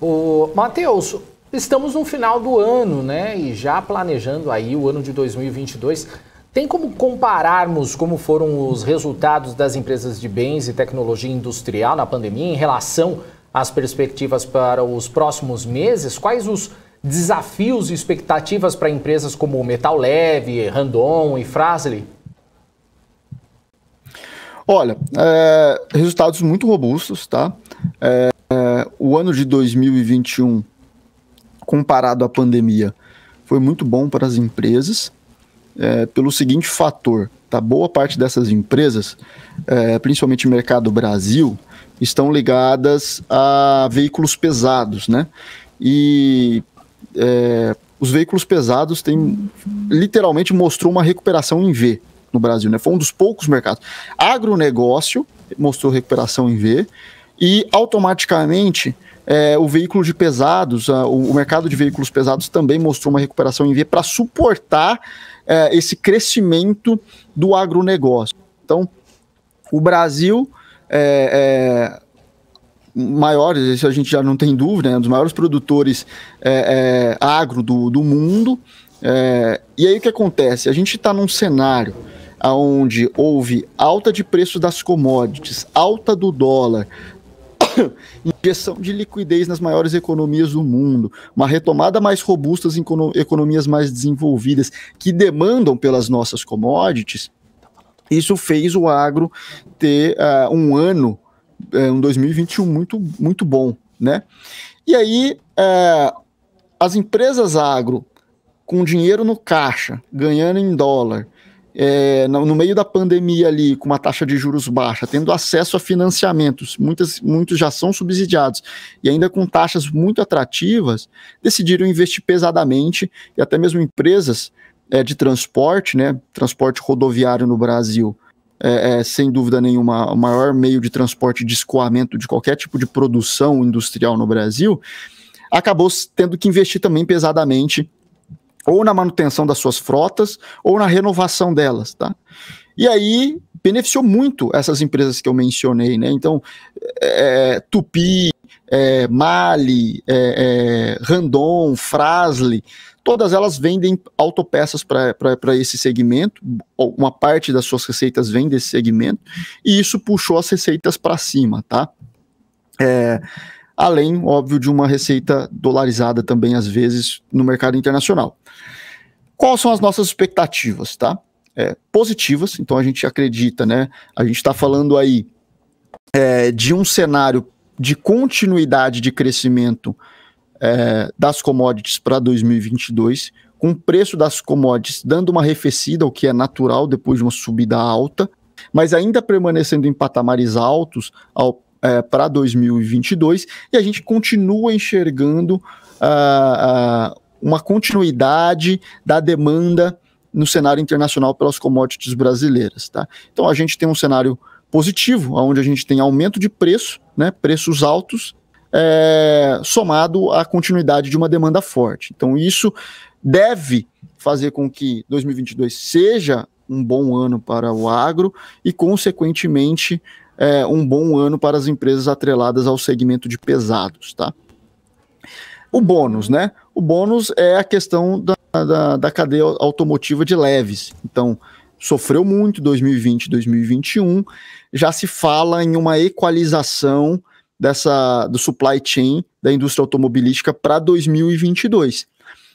O Matheus, estamos no final do ano, né? E já planejando aí o ano de 2022. Tem como compararmos como foram os resultados das empresas de bens e tecnologia industrial na pandemia em relação às perspectivas para os próximos meses? Quais os desafios e expectativas para empresas como Metal Leve, Randon e Frasle? Olha, é, resultados muito robustos, tá? É, o ano de 2021, comparado à pandemia, foi muito bom para as empresas, é, pelo seguinte fator: tá? boa parte dessas empresas, é, principalmente o mercado Brasil, estão ligadas a veículos pesados, né? E é, os veículos pesados têm literalmente mostrou uma recuperação em V no Brasil, né? Foi um dos poucos mercados. Agronegócio mostrou recuperação em V e automaticamente é, o veículo de pesados, a, o, o, mercado de veículos pesados também mostrou uma recuperação em V para suportar é, esse crescimento do agronegócio. Então, o Brasil é, é maiores, isso a gente já não tem dúvida, né, um dos maiores produtores é, é, agro do, do mundo. É, e aí o que acontece? A gente está num cenário onde houve alta de preço das commodities, alta do dólar, injeção de liquidez nas maiores economias do mundo, uma retomada mais robusta em economias mais desenvolvidas que demandam pelas nossas commodities, isso fez o agro ter uh, um ano, eh, um 2021 muito, muito bom, né? E aí, uh, as empresas agro com dinheiro no caixa, ganhando em dólar, é, no, meio da pandemia ali, com uma taxa de juros baixa, tendo acesso a financiamentos, muitas, muitos já são subsidiados, e ainda com taxas muito atrativas, decidiram investir pesadamente, e até mesmo empresas é, de transporte, né, transporte rodoviário no Brasil, é, é, sem dúvida nenhuma, o maior meio de transporte de escoamento de qualquer tipo de produção industrial no Brasil, acabou tendo que investir também pesadamente ou na manutenção das suas frotas, ou na renovação delas, tá? E aí beneficiou muito essas empresas que eu mencionei, né? Então, é, é Tupi, é, Mali, é, é, Randon, Frasle, todas elas vendem autopeças para esse segmento, uma parte das suas receitas vem desse segmento, e isso puxou as receitas para cima, tá? É, além, óbvio, de uma receita dolarizada também, às vezes, no mercado internacional. Quais são as nossas expectativas, tá? É, positivas, então a gente acredita, né? A gente está falando aí é, de um cenário de continuidade de crescimento é, das commodities para 2022, com o preço das commodities dando uma arrefecida, o que é natural depois de uma subida alta, mas ainda permanecendo em patamares altos ao é, para 2022 e a gente continua enxergando ah, ah, uma continuidade da demanda no cenário internacional pelas commodities brasileiras. Tá? Então a gente tem um cenário positivo, onde a gente tem aumento de preço, né, preços altos, é, somado à continuidade de uma demanda forte. Então isso deve fazer com que 2022 seja um bom ano para o agro e, consequentemente, é, um bom ano para as empresas atreladas ao segmento de pesados, tá? O bônus, né? O bônus é a questão da, da, da cadeia automotiva de leves. Então, sofreu muito 2020 2021. Já se fala em uma equalização dessa do supply chain da indústria automobilística para 2022.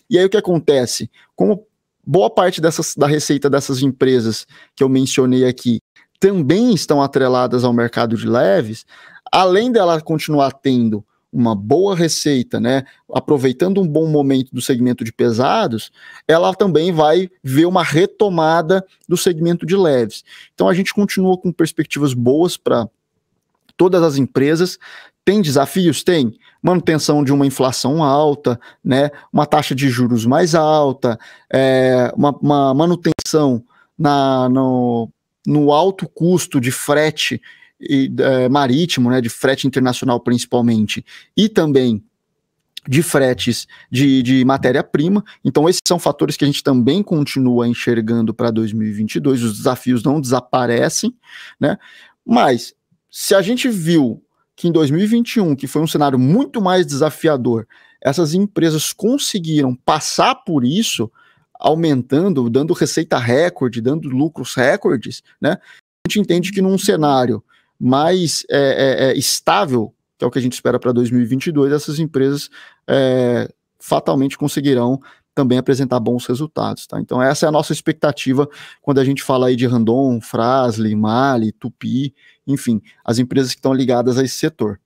E aí o que acontece? Como boa parte dessas, da receita dessas empresas que eu mencionei aqui também estão atreladas ao mercado de leves, além dela continuar tendo uma boa receita, né, aproveitando um bom momento do segmento de pesados, ela também vai ver uma retomada do segmento de leves. Então a gente continua com perspectivas boas para todas as empresas. Tem desafios? Tem. Manutenção de uma inflação alta, né, uma taxa de juros mais alta, é, uma, uma manutenção na, no, no alto custo de frete e, é, marítimo, né, de frete internacional principalmente, e também de fretes de, de matéria-prima. Então, esses são fatores que a gente também continua enxergando para 2022. Os desafios não desaparecem, né? Mas, se a gente viu que em 2021, que foi um cenário muito mais desafiador, essas empresas conseguiram passar por isso, aumentando, dando receita recorde, dando lucros recordes, né? A gente entende que num cenário mais é, é, é estável, que é o que a gente espera para 2022, essas empresas é, fatalmente conseguirão também apresentar bons resultados, tá? Então essa é a nossa expectativa quando a gente fala aí de Randon, Frasli, Mali, Tupi, enfim, as empresas que estão ligadas a esse setor.